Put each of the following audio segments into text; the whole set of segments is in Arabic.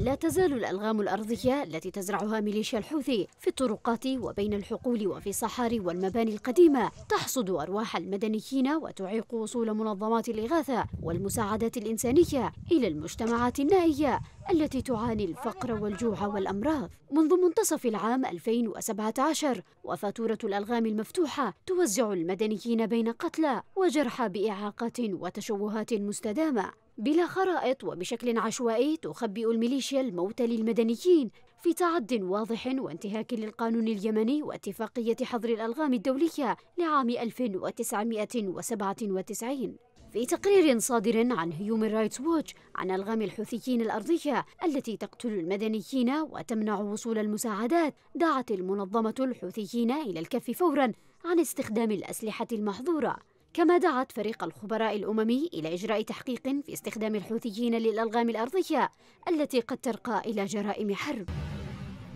لا تزال الألغام الأرضية التي تزرعها ميليشيا الحوثي في الطرقات وبين الحقول وفي الصحاري والمباني القديمة تحصد أرواح المدنيين وتعيق وصول منظمات الإغاثة والمساعدات الإنسانية إلى المجتمعات النائية التي تعاني الفقر والجوع والأمراض منذ منتصف العام 2017 وفاتورة الألغام المفتوحة توزع المدنيين بين قتلى وجرحى بإعاقات وتشوهات مستدامة بلا خرائط وبشكل عشوائي تخبئ الميليشيا الموت للمدنيين في تعد واضح وانتهاك للقانون اليمني واتفاقية حظر الألغام الدولية لعام 1997 في تقرير صادر عن هيومن رايتس ووتش عن ألغام الحوثيين الأرضية التي تقتل المدنيين وتمنع وصول المساعدات دعت المنظمة الحوثيين إلى الكف فورا عن استخدام الأسلحة المحظورة كما دعت فريق الخبراء الأممي إلى إجراء تحقيق في استخدام الحوثيين للألغام الأرضية التي قد ترقى إلى جرائم حرب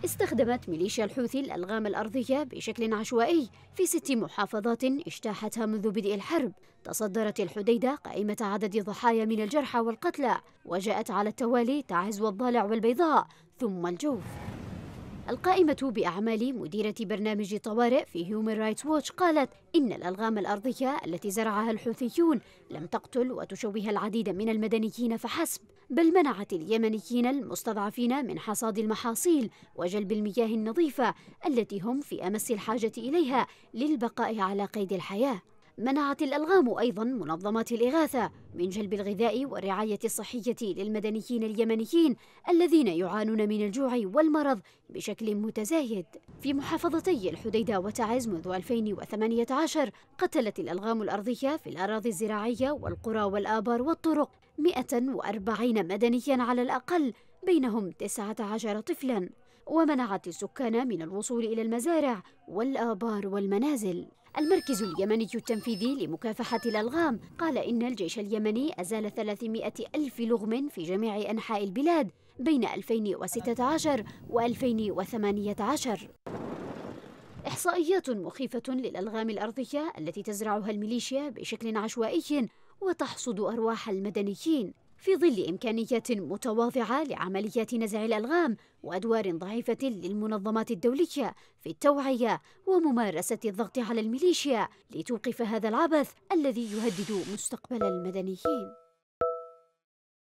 استخدمت ميليشيا الحوثي الألغام الأرضية بشكل عشوائي في ست محافظات اجتاحتها منذ بدء الحرب تصدرت الحديدة قائمة عدد ضحايا من الجرحى والقتلى وجاءت على التوالي تعز والضالع والبيضاء ثم الجوف القائمة بأعمال مديرة برنامج طوارئ في هيومن رايتس ووتش قالت إن الألغام الأرضية التي زرعها الحوثيون لم تقتل وتشوه العديد من المدنيين فحسب بل منعت اليمنيين المستضعفين من حصاد المحاصيل وجلب المياه النظيفة التي هم في أمس الحاجة إليها للبقاء على قيد الحياة منعت الألغام أيضا منظمات الإغاثة من جلب الغذاء والرعاية الصحية للمدنيين اليمنيين الذين يعانون من الجوع والمرض بشكل متزايد في محافظتي الحديدة وتعز منذ 2018 قتلت الألغام الأرضية في الأراضي الزراعية والقرى والآبار والطرق 140 مدنيا على الأقل بينهم 19 طفلا ومنعت السكان من الوصول إلى المزارع والآبار والمنازل المركز اليمني التنفيذي لمكافحة الألغام قال إن الجيش اليمني أزال 300 ألف لغم في جميع أنحاء البلاد بين 2016 و 2018 إحصائيات مخيفة للألغام الأرضية التي تزرعها الميليشيا بشكل عشوائي وتحصد أرواح المدنيين في ظل إمكانيات متواضعة لعمليات نزع الألغام وأدوار ضعيفة للمنظمات الدولية في التوعية وممارسة الضغط على الميليشيا لتوقف هذا العبث الذي يهدد مستقبل المدنيين